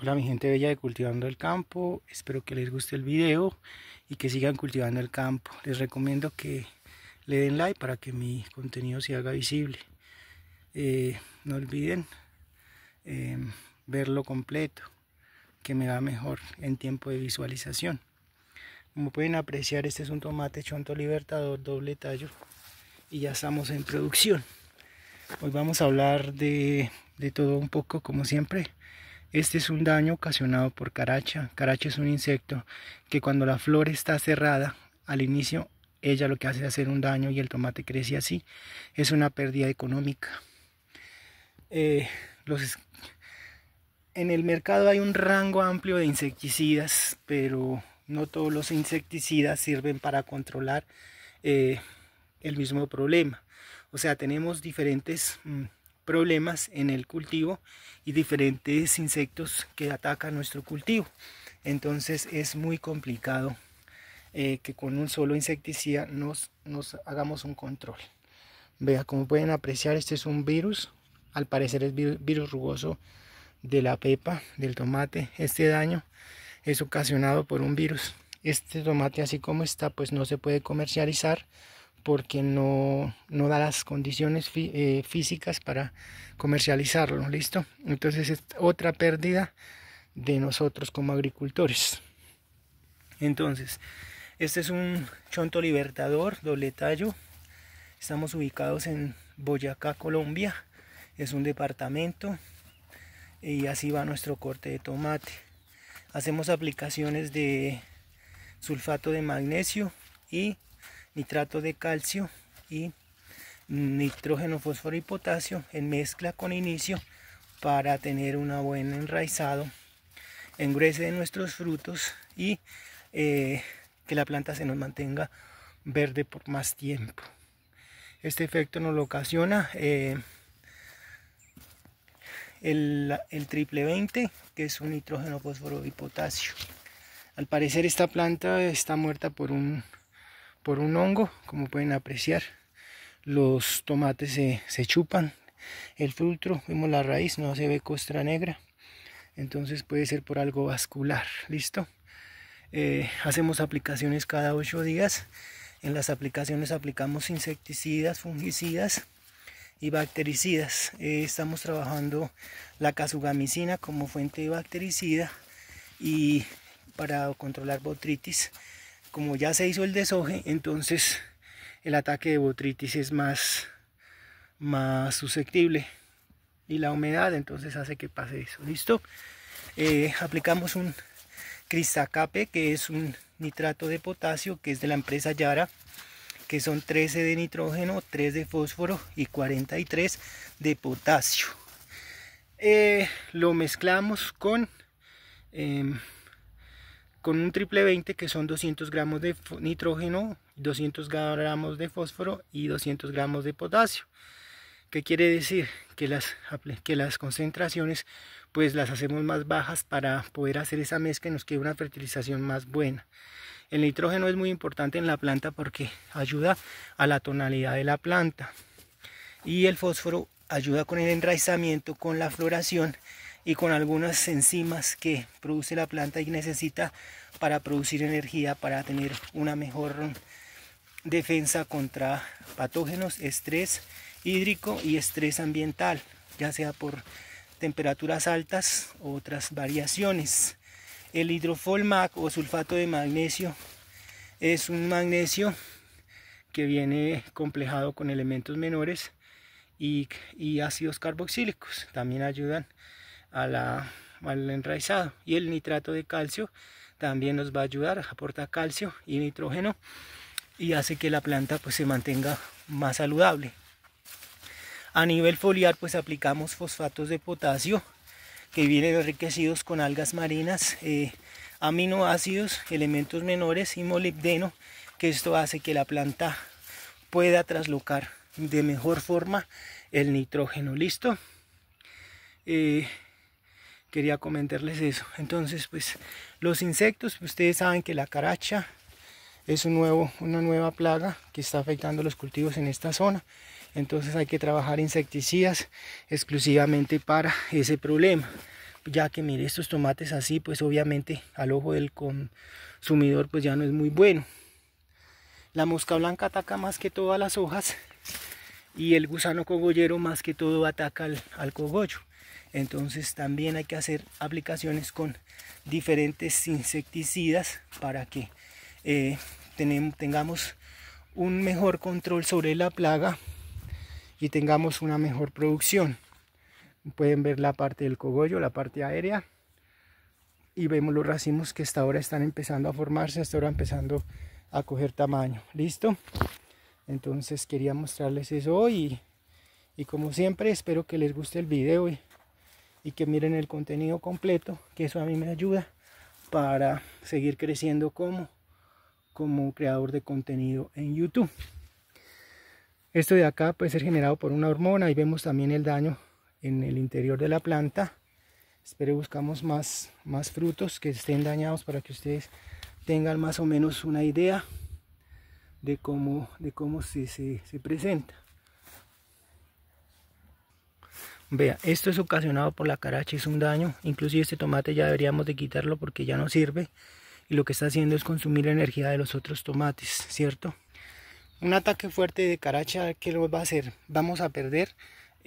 Hola mi gente bella de Cultivando el Campo, espero que les guste el video y que sigan cultivando el campo. Les recomiendo que le den like para que mi contenido se haga visible. Eh, no olviden em, verlo completo, que me va mejor en tiempo de visualización. Como pueden apreciar, este es un tomate chonto libertador doble tallo y ya estamos en producción. Hoy vamos a hablar de, de todo un poco, como siempre, este es un daño ocasionado por caracha. Caracha es un insecto que cuando la flor está cerrada, al inicio ella lo que hace es hacer un daño y el tomate crece así. Es una pérdida económica. Eh, en el mercado hay un rango amplio de insecticidas, pero no todos los insecticidas sirven para controlar eh, el mismo problema. O sea, tenemos diferentes... Mm, problemas en el cultivo y diferentes insectos que atacan nuestro cultivo. Entonces es muy complicado eh, que con un solo insecticida nos, hagamos un control. Vea, como pueden apreciar, este es un virus. Al parecer es virus rugoso de la pepa, del tomate. Este daño es ocasionado por un virus. Este tomate así como está, pues no se puede comercializar porque no, da las condiciones eh, físicas para comercializarlo, ¿listo? Entonces es otra pérdida de nosotros como agricultores. Entonces, este es un chonto libertador, doble tallo. Estamos ubicados en Boyacá, Colombia. Es un departamento y así va nuestro corte de tomate. Hacemos aplicaciones de sulfato de magnesio y nitrato de calcio y nitrógeno, fósforo y potasio en mezcla con inicio para tener un buen enraizado, engruese de nuestros frutos y eh, que la planta se nos mantenga verde por más tiempo. Este efecto nos lo ocasiona eh, el, el, triple 20, que es un nitrógeno, fósforo y potasio. Al parecer esta planta está muerta por un un hongo, como pueden apreciar. Los tomates se, chupan, el filtro vemos la raíz, no se ve costra negra. Entonces puede ser por algo vascular, ¿listo? Eh, hacemos aplicaciones cada 8 días. En las aplicaciones aplicamos insecticidas, fungicidas y bactericidas. Eh, estamos trabajando la casugamicina como fuente bactericida y para controlar botritis como ya se hizo el desoje, entonces el ataque de botritis es más, más susceptible. Y la humedad entonces hace que pase eso. ¿Listo? Eh, aplicamos un cristacape, que es un nitrato de potasio, que es de la empresa Yara, que son 13 de nitrógeno, 3 de fósforo y 43 de potasio. Eh, lo mezclamos con... Em, con un triple 20 que son 200 gramos de nitrógeno, 200 gramos de fósforo y 200 gramos de potasio. ¿Qué quiere decir? Que las, que las concentraciones pues las hacemos más bajas para poder hacer esa mezcla y nos quede una fertilización más buena. El nitrógeno es muy importante en la planta porque ayuda a la tonalidad de la planta. Y el fósforo ayuda con el enraizamiento, con la floración y con algunas enzimas que produce la planta y necesita para producir energía, para tener una mejor defensa contra patógenos, estrés hídrico y estrés ambiental, ya sea por temperaturas altas u otras variaciones. El hidrofolmac o sulfato de magnesio es un magnesio que viene complejado con elementos menores y, y ácidos carboxílicos. También ayudan a la, al enraizado. Y el nitrato de calcio también nos va a ayudar, aporta calcio y nitrógeno y hace que la planta pues, se mantenga más saludable. A nivel foliar pues aplicamos fosfatos de potasio que vienen enriquecidos con algas marinas, eh, aminoácidos, elementos menores y molibdeno, que esto hace que la planta pueda traslocar de mejor forma el nitrógeno. ¿Listo? Eh, quería comentarles eso. Entonces, pues los insectos, pues, ustedes saben que la caracha es un nuevo, una nueva plaga que está afectando los cultivos en esta zona. Entonces hay que trabajar insecticidas exclusivamente para ese problema. Ya que mire, estos tomates así, pues obviamente al ojo del consumidor pues ya no es muy bueno. La mosca blanca ataca más que todas las hojas y el gusano cogollero más que todo ataca al cogollo. Entonces también hay que hacer aplicaciones con diferentes insecticidas para que eh, tengamos un mejor control sobre la plaga y tengamos una mejor producción. Pueden ver la parte del cogollo, la parte aérea y vemos los racimos que hasta ahora están empezando a formarse, hasta ahora empezando a coger tamaño. ¿Listo? Entonces quería mostrarles eso hoy y, como siempre espero que les guste el video y, y que miren el contenido completo, que eso a mí me ayuda para seguir creciendo como, como creador de contenido en YouTube. Esto de acá puede ser generado por una hormona, y vemos también el daño en el interior de la planta. Espero buscamos más, más frutos que estén dañados para que ustedes tengan más o menos una idea de cómo, de cómo se presenta. Vea, esto es ocasionado por la caracha, es un daño. Inclusive este tomate ya deberíamos de quitarlo porque ya no sirve. Y lo que está haciendo es consumir la energía de los otros tomates, ¿cierto? Un ataque fuerte de caracha, ¿qué lo va a hacer? Vamos a perder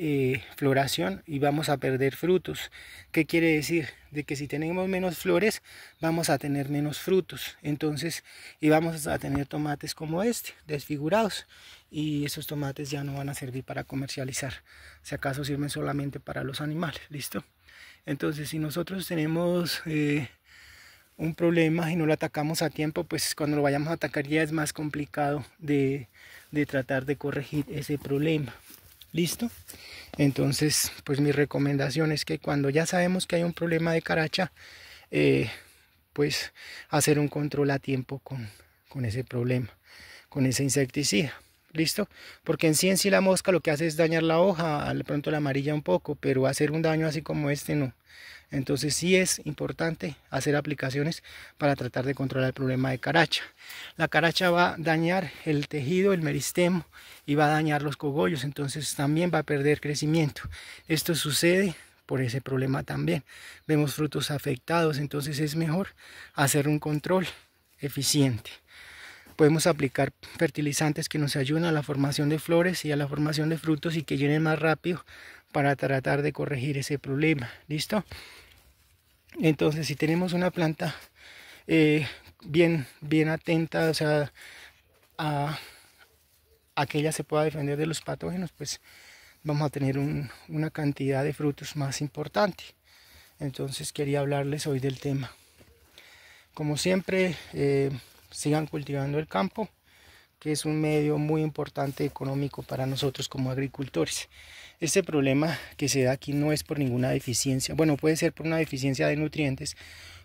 eh, floración y vamos a perder frutos. ¿Qué quiere decir? De que si tenemos menos flores, vamos a tener menos frutos. Entonces, y vamos a tener tomates como este, desfigurados. Y esos tomates ya no van a servir para comercializar. Si acaso sirven solamente para los animales, ¿listo? Entonces, si nosotros tenemos... Eh, un problema y no lo atacamos a tiempo, pues cuando lo vayamos a atacar ya es más complicado de, de tratar de corregir ese problema. ¿Listo? Entonces, pues mi recomendación es que cuando ya sabemos que hay un problema de caracha, eh, pues hacer un control a tiempo con, con ese problema, con ese insecticida. ¿Listo? Porque en sí en sí la mosca lo que hace es dañar la hoja, al pronto la amarilla un poco, pero hacer un daño así como este no. Entonces sí es importante hacer aplicaciones para tratar de controlar el problema de caracha. La caracha va a dañar el tejido, el meristemo y va a dañar los cogollos, entonces también va a perder crecimiento. Esto sucede por ese problema también. Vemos frutos afectados, entonces es mejor hacer un control eficiente. Podemos aplicar fertilizantes que nos ayuden a la formación de flores y a la formación de frutos y que llenen más rápido para tratar de corregir ese problema. ¿Listo? Entonces, si tenemos una planta eh, bien, bien atenta, o sea, a, que ella se pueda defender de los patógenos, pues vamos a tener una cantidad de frutos más importante. Entonces, quería hablarles hoy del tema. Como siempre, eh, sigan cultivando el campo que es un medio muy importante económico para nosotros como agricultores. Este problema que se da aquí no es por ninguna deficiencia, bueno, puede ser por una deficiencia de nutrientes,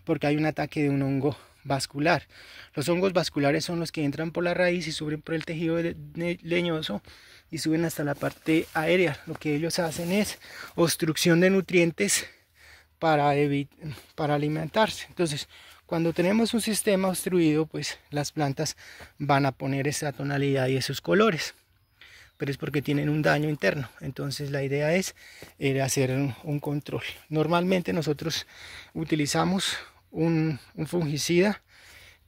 porque hay un ataque de un hongo vascular. Los hongos vasculares son los que entran por la raíz y suben por el tejido leñoso y suben hasta la parte aérea. Lo que ellos hacen es obstrucción de nutrientes para, para alimentarse. Entonces, cuando tenemos un sistema obstruido, pues las plantas van a poner esa tonalidad y esos colores, pero es porque tienen un daño interno. Entonces la idea es eh, hacer un, control. Normalmente nosotros utilizamos un, fungicida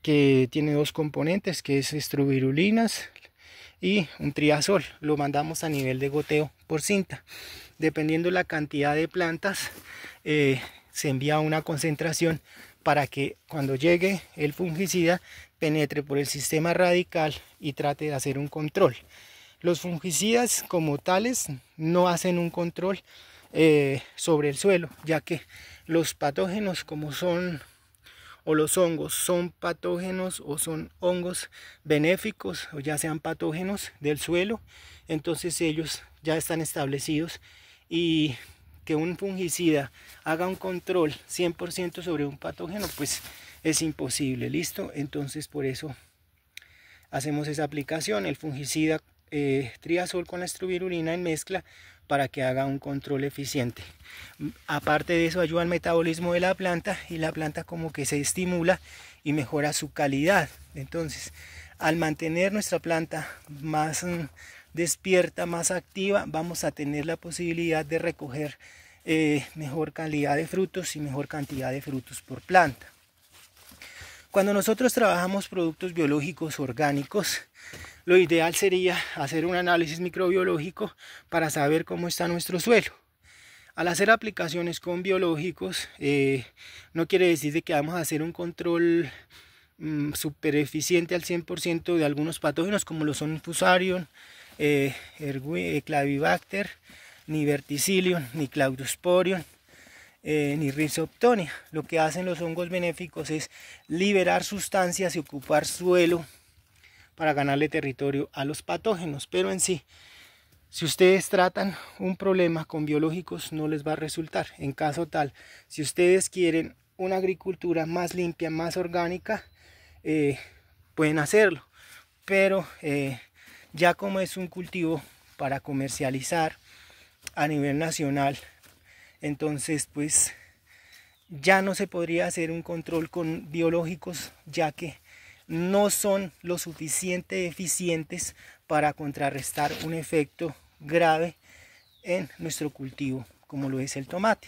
que tiene dos componentes, que es estrovirulinas y un triazol. Lo mandamos a nivel de goteo por cinta. Dependiendo la cantidad de plantas, eh, se envía una concentración para que cuando llegue el fungicida penetre por el sistema radical y trate de hacer un control. Los fungicidas como tales no hacen un control eh, sobre el suelo, ya que los patógenos como son o los hongos son patógenos o son hongos benéficos o ya sean patógenos del suelo, entonces ellos ya están establecidos y que un fungicida haga un control 100% sobre un patógeno, pues es imposible, ¿listo? Entonces por eso hacemos esa aplicación, el fungicida eh, triazol con la estruvirulina en mezcla para que haga un control eficiente. Aparte de eso ayuda al metabolismo de la planta y la planta como que se estimula y mejora su calidad. Entonces, al mantener nuestra planta más mm, despierta, más activa, vamos a tener la posibilidad de recoger eh, mejor calidad de frutos y mejor cantidad de frutos por planta. Cuando nosotros trabajamos productos biológicos orgánicos, lo ideal sería hacer un análisis microbiológico para saber cómo está nuestro suelo. Al hacer aplicaciones con biológicos, eh, no quiere decir de que vamos a hacer un control mm, super eficiente al 100% de algunos patógenos como lo son fusarium eh, eh, Clavibacter, ni Verticillium, ni Claudosporium, eh, ni rizoptonia Lo que hacen los hongos benéficos es liberar sustancias y ocupar suelo para ganarle territorio a los patógenos. Pero en sí, si ustedes tratan un problema con biológicos, no les va a resultar. En caso tal, si ustedes quieren una agricultura más limpia, más orgánica, pueden hacerlo. Pero ya como es un cultivo para comercializar a nivel nacional, entonces pues ya no se podría hacer un control con biológicos ya que no son lo suficiente eficientes para contrarrestar un efecto grave en nuestro cultivo como lo es el tomate.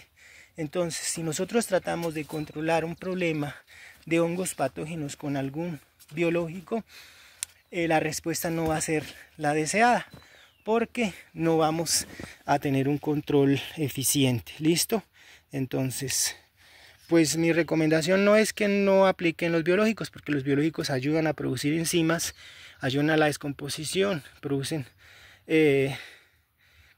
Entonces, si nosotros tratamos de controlar un problema de hongos patógenos con algún biológico, eh, la respuesta no va a ser la deseada porque no vamos a tener un control eficiente. ¿Listo? Entonces, pues mi recomendación no es que no apliquen los biológicos, porque los biológicos ayudan a producir enzimas, ayudan a la descomposición, producen eh,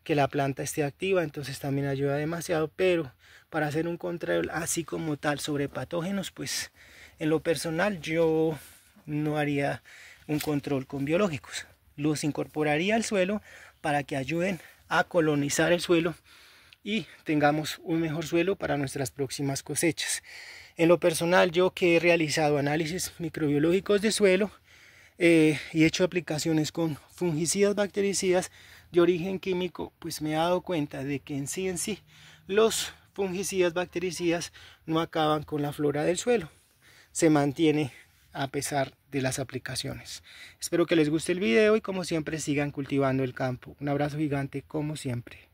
que la planta esté activa, entonces también ayuda demasiado, pero para hacer un control así como tal sobre patógenos, pues en lo personal yo no haría un control con biológicos. Los incorporaría al suelo para que ayuden a colonizar el suelo y tengamos un mejor suelo para nuestras próximas cosechas. En lo personal, yo que he realizado análisis microbiológicos de suelo eh, y he hecho aplicaciones con fungicidas, bactericidas de origen químico, pues me he dado cuenta de que en sí en sí los fungicidas, bactericidas no acaban con la flora del suelo. Se mantiene a pesar de las aplicaciones. Espero que les guste el video y como siempre sigan cultivando el campo. Un abrazo gigante como siempre.